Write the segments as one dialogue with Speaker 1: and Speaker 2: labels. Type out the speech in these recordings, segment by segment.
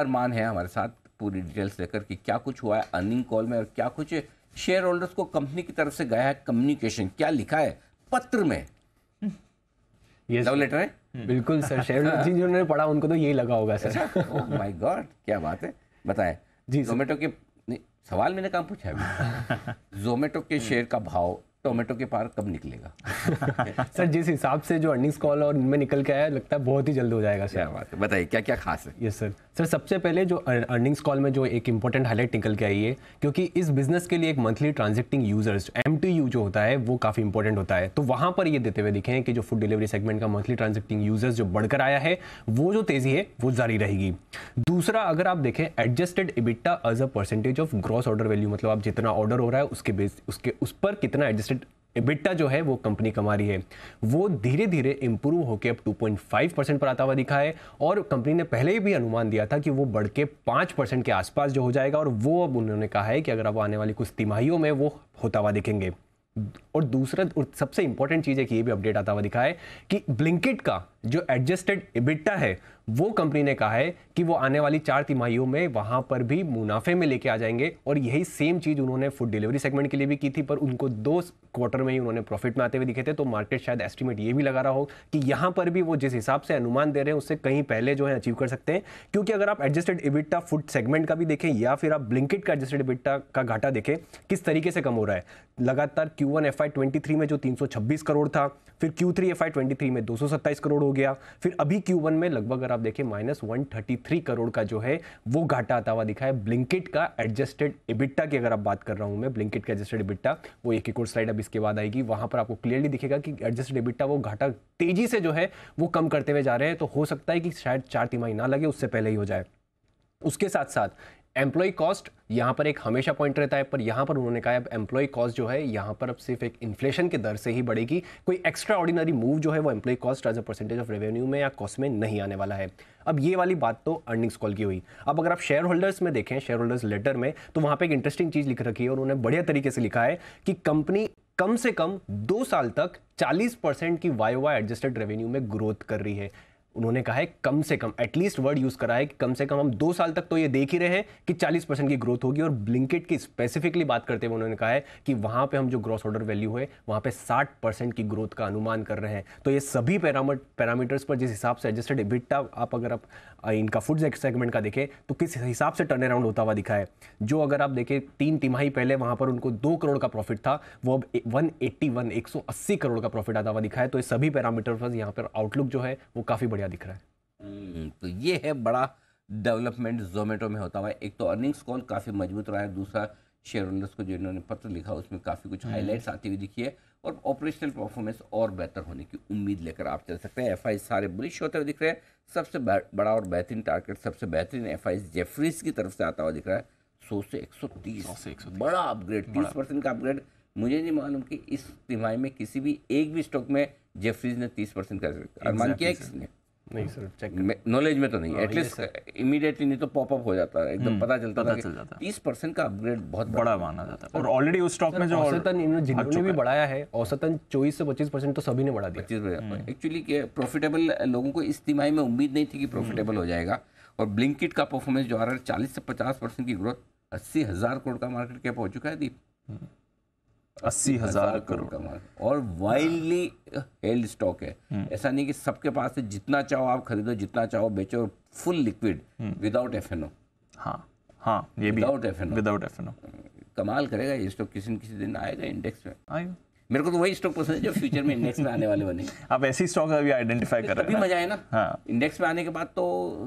Speaker 1: अरमान है हमारे साथ पूरी डिटेल्स लेकर कि क्या कुछ हुआ है अर्निंग कॉल में और क्या कुछ शेयर होल्डर्स को कंपनी की तरफ से गया है कम्युनिकेशन क्या लिखा है पत्र में ये लव लेटर है hmm.
Speaker 2: बिल्कुल सर शेयर जिन्होंने पढ़ा उनको तो यही लगा होगा सर
Speaker 1: माय गॉड क्या बात है बताएं जी जोमेटो के सवाल मैंने कहा पूछा है जोमेटो के शेयर का भाव टोमेटो के पार कब निकलेगा
Speaker 2: सर जिस हिसाब से जो अर्निंग्स कॉल और इनमें निकल के आया लगता है बहुत ही जल्द हो जाएगा सर बात है बताइए क्या क्या खास है यस सर सर सबसे पहले जो अर्निंग्स कॉल में जो एक इंपॉर्टेंट हाईलाइट निकल के आई है क्योंकि इस बिजनेस के लिए एक मंथली ट्रांजेक्टिंग यूजर्स एम जो होता है वो काफ़ी इंपॉर्टेंट होता है तो वहां पर ये देते हुए दिखे कि जो फूड डिलीवरी सेगमेंट का मंथली ट्रांजेक्टिंग यूजर्स जो बढ़कर आया है वो जो तेज़ी है वो जारी रहेगी दूसरा अगर आप देखें adjusted EBITDA as a percentage of gross order value मतलब आप जितना ऑर्डर हो रहा है उसके बेस उसके उस पर कितना एडजस्टेड इबिट्टा जो है वो कंपनी कमा रही है वो धीरे धीरे इंप्रूव होकर अब 2.5 परसेंट पर आता हुआ दिखा है और कंपनी ने पहले ही भी अनुमान दिया था कि वो बढ़ के पाँच परसेंट के आसपास जो हो जाएगा और वो अब उन्होंने कहा है कि अगर आप आने वाली कुछ तिमाहियों में वो होता हुआ दिखेंगे और दूसरा और सबसे इंपॉर्टेंट चीज़ है कि ये भी अपडेट आता हुआ दिखा है कि ब्लिंकिट का जो एडजस्टेड इबिट्टा है वो कंपनी ने कहा है कि वो आने वाली चार तिमाहियों में वहाँ पर भी मुनाफे में लेके आ जाएंगे और यही सेम चीज़ उन्होंने फूड डिलीवरी सेगमेंट के लिए भी की थी पर उनको दो क्वार्टर में ही उन्होंने प्रॉफिट में आते हुए दिखे थे तो मार्केट शायद एस्टिमेट ये भी लगा रहा हो कि यहाँ पर भी वो जिस हिसाब से अनुमान दे रहे हैं उससे कहीं पहले जो है अचीव कर सकते हैं क्योंकि अगर आप एडजस्टेड इबिट्टा फूड सेगमेंट का भी देखें या फिर आप ब्लिंकिट का एडजस्टेड इबिटा का घाटा देखें किस तरीके से कम हो रहा है लगातार क्यू वन में जो तीन करोड़ था फिर क्यू थ्री में दो करोड़ हो गया फिर अभी क्यू वन में लगभग अगर आप देखें minus one thirty three crore का जो है वो घाटा आता हुआ दिखा है ब्लिंकिट का एडजस्टेड इबिट्टा की अगर आप बात कर रहा हूं मैं ब्लिंकिट का एडजस्टेड इबिट्टा वो एक एक और स्लाइड अब इसके बाद आएगी वहां पर आपको क्लियरली दिखेगा कि एडजस्टेड इबिट्टा वो घाटा तेजी से जो है वो कम करते हुए जा रहे हैं तो हो सकता है कि शायद चार तिमाही ना लगे उससे पहले ही हो जाए उसके साथ साथ एम्प्लॉय कॉस्ट यहाँ पर एक हमेशा पॉइंट रहता है पर यहाँ पर उन्होंने कहा अब एम्प्लॉय कॉस्ट जो है यहाँ पर अब सिर्फ एक इन्फ्लेशन के दर से ही बढ़ेगी कोई एक्स्ट्रा ऑर्डिनरी मूव जो है वो employee cost as a percentage of revenue में या कॉस्ट में नहीं आने वाला है अब ये वाली बात तो अर्निंग्स कॉल की हुई अब अगर आप शेयर होल्डर्स में देखें शेयर होल्डर्स लेटर में तो वहाँ पर एक इंटरेस्टिंग चीज़ लिख रखी है और उन्होंने बढ़िया तरीके से लिखा है कि कंपनी कम से कम दो साल तक 40 परसेंट की वाई वाई एडजस्टेड रेवेन्यू में ग्रोथ कर रही है उन्होंने कहा है कम से कम एटलीस्ट वर्ड यूज़ करा है कि कम से कम हम दो साल तक तो ये देख ही रहे हैं कि 40 परसेंट की ग्रोथ होगी और ब्लिंकेट की स्पेसिफिकली बात करते हुए उन्होंने कहा है कि वहां पे हम जो ग्रॉस ऑर्डर वैल्यू है वहां पे 60 परसेंट की ग्रोथ का अनुमान कर रहे हैं तो ये सभी पैरामीटर्स पर जिस हिसाब से एडजस्टेड एबिटा आप अगर आप इनका फूड सेगमेंट का देखें तो किस हिसाब से टर्न अराउंड होता हुआ दिखा है जो अगर आप देखें तीन तिमाही पहले वहां पर उनको दो करोड़ का प्रॉफिट था वो अब वन एट्टी करोड़ का प्रॉफिट आता हुआ दिखा है तो ये सभी पैरामीटर पर यहाँ पर आउटलुक जो है वो काफ़ी बढ़िया क्या दिख रहा है हम्म, तो ये है बड़ा
Speaker 1: डेवलपमेंट जोमेटो में होता हुआ एक तो अर्निंग्स कॉल काफ़ी मजबूत रहा है दूसरा शेयर होल्डर्स को जो इन्होंने पत्र लिखा उसमें काफ़ी कुछ हाईलाइट्स हम्म। आती हुई दिखी है और ऑपरेशनल परफॉर्मेंस और बेहतर होने की उम्मीद लेकर आप चल सकते हैं एफ सारे ब्रिश होते हुए दिख रहे हैं सबसे बड़ा और बेहतरीन टारगेट सबसे बेहतरीन एफ आई की तरफ से आता हुआ दिख रहा है सौ से एक बड़ा अपग्रेड तीस परसेंट का अपग्रेड मुझे नहीं मालूम कि इस तिमाही में किसी भी एक भी स्टॉक में जेफरीज ने तीस परसेंट का अनुमान किया किसी ने नहीं सर चेक नॉलेज में तो नहीं एटलीस्ट हाँ, इमीडिएटली नहीं तो पॉपअप हो जाता है एकदम हम्म, पता चलता पता चल जाता है तीस परसेंट का अपग्रेड बहुत बड़ा माना जाता है और ऑलरेडी उस स्टॉक में जो औसतन जिन्होंने भी बढ़ाया
Speaker 2: है औसतन चौबीस से पच्चीस परसेंट तो सभी ने बढ़ा दिया
Speaker 1: पच्चीस एक्चुअली हम्म। प्रॉफिटेबल लोगों को इस तिमाही में उम्मीद नहीं थी कि प्रॉफिटेबल हम्म। हो जाएगा और ब्लिंकिट का परफॉर्मेंस जो आ रहा है चालीस से पचास परसेंट की ग्रोथ अस्सी हज़ार करोड़ का मार्केट कैप हो चुका है दीप अस्सी हजार करोड़ कमा और वाइल्डली हेल्ड स्टॉक है हम्म। ऐसा नहीं कि सबके पास से जितना चाहो आप खरीदो जितना चाहो बेचो full liquid without F N O हाँ ये without F N without F N O कमाल करेगा ये स्टॉक किसी न किसी दिन आएगा इंडेक्स में आएगा मेरे को तो वही स्टॉक पसंद है जो फ्यूचर में इंडेक्स में आने वाले बने आप ऐसी स्टॉक अभी आइडेंटिफाई कर रहे हैं मजा है ना हाँ इंडेक्स में आने के बाद तो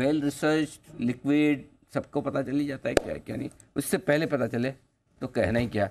Speaker 1: वेल रिसर्च लिक्विड सबको पता चल ही जाता है क्या क्या नहीं उससे पहले पता चले तो कहना ही क्या